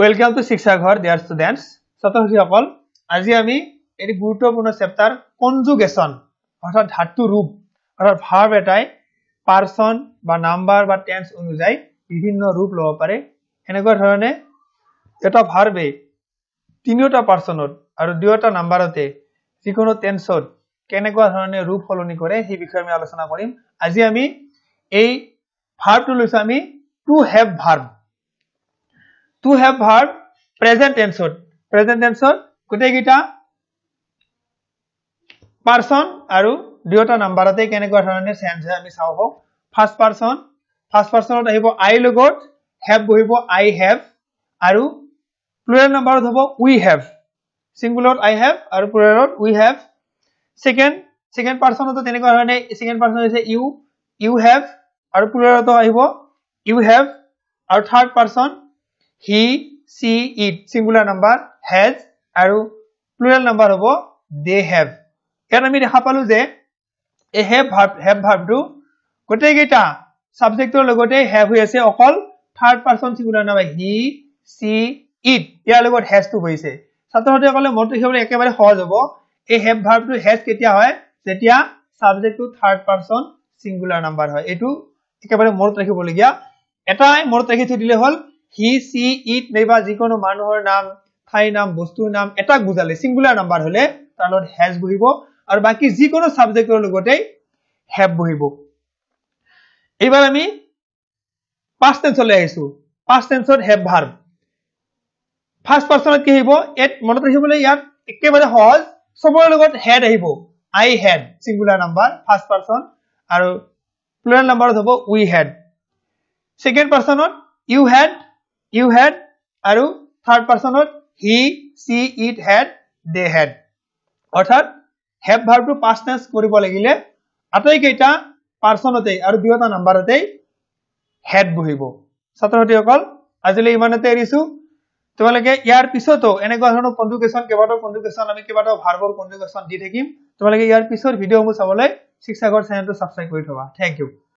welcome to শিক্ষা ঘৰ dear student ছাত্ৰীসকল আজি আমি এটি গুৰুত্বপূৰ্ণ চেপ্টাৰ কনজুগেশ্যন অৰ্থাৎ ধাতু ৰূপ অৰ্থাৎ ভাৰ্ভ এটাই পাৰ্চন বা নাম্বাৰ বা টেঞ্চ অনুযায়ী বিভিন্ন ৰূপ ল'ব পাৰে এনেকুৱা ধৰণে এটা ভাৰ্ভে তিনিওটা পাৰ্চনত আৰু দুয়োটা নাম্বাৰতে যিকোনো টেঞ্চত কেনেকুৱা ধৰণে ৰূপ সলনি কৰে সেই বিষয়ে আমি আলোচনা কৰিম আজি আমি এই ভাৰ্ভটো লৈছোঁ আমি to have verb to have verb present টেঞ্চত প্ৰেজেণ্ট টেঞ্চত গোটেইকেইটা পাৰ্চন আৰু দুয়োটা নাম্বাৰতে কেনেকুৱা ধৰণে চেঞ্জ হয় আমি চাওঁ হওক ফাৰ্ষ্ট পাৰ্চন ফাৰ্ষ্ট পাৰ্চনত আহিব আই লগত হেভ বহিব আই হেভ আৰু প্লুৰেল নাম্বাৰত হ'ব উই হেভ চিংগুলত আই হেভ আৰু প্লুৰেলত উই হেভ ছেকেণ্ড ছেকেণ্ড পাৰ্চনতো তেনেকুৱা ধৰণে ছেকেণ্ড পাৰ্চন হৈছে ইউ ইউ হেভ আৰু প্লুৰেলতো আহিব ইউ হেভ আৰু third person he she it singular number has আৰু প্লুৰেল নাম্বাৰ হ'ব দে হেভ ইয়াত আমি দেখা পালো যে এই হেভ ভাৰ্ভ হেভ ভাৰ্ভটো গোটেইকেইটা ছাবজেক্টৰ লগতে হেভ হৈ আছে অকল third person singular number he she it ইয়াৰ লগত হেজটো হৈছে ছাত্ৰ ছাত্ৰীসকলে মনত ৰাখিবলৈ একেবাৰে সহজ হ'ব এই হেভ ভাৰ্ভটো হেজ কেতিয়া হয় যেতিয়া ছাবজেক্টটো থাৰ্ড পাৰ্চন ছিংগুলাৰ নাম্বাৰ হয় এইটো একেবাৰে মনত ৰাখিবলগীয়া এটাই মনত ৰাখি থৈ দিলে হ'ল হি চি ইট নাইবা যিকোনো মানুহৰ নাম ঠাইৰ নাম বস্তুৰ নাম এটাক বুজালে চিংগুলাৰ নাম্বাৰ হলে তাৰ লগত হেজ বহিব আৰু বাকী যিকোনো ছাবজেক্টৰ লগতে হেভ বহিব এইবাৰ আমি পাষ্ট টেঞ্চলৈ আহিছো পাষ্ট টেঞ্চত হেভ ভাৰ ফাৰ্ষ্ট পাৰ্চনত কি আহিব এট মনত ৰাখিবলৈ ইয়াত একেবাৰে সহজ চবৰে লগত হেড আহিব I had singular number first person আৰু প্লেন নাম্বাৰত হ'ব উই হেড ছেকেণ্ড পাৰ্চনত ইউ হেড ইউ হেড আৰু থাৰ্ড পাৰ্চনত he she it had they had অৰ্থাৎ হেভ ভাৰ্ভটো পাষ্ট টেঞ্চ কৰিব লাগিলে আটাইকেইটা পাৰ্চনতেই আৰু দুয়োটা নাম্বাৰতেই হেড বহিব ছাত্ৰ ছাত্ৰীসকল আজিলৈ ইমানতে এৰিছো তোমালোকে ইয়াৰ পিছতো এনেকুৱা ধৰণৰ কনজুকেশ্যন কেইবাটাও কনজুকেশ্যন আমি কেইবাটাও ভাৰ্ভৰ কনজুকেশ্যন দি থাকিম তোমালোকে ইয়াৰ পিছৰ ভিডিঅ'সমূহ চাবলৈ শিক্ষাগৰ চেনেলটো ছাবস্ক্ৰাইব কৰি থবা থেংক ইউ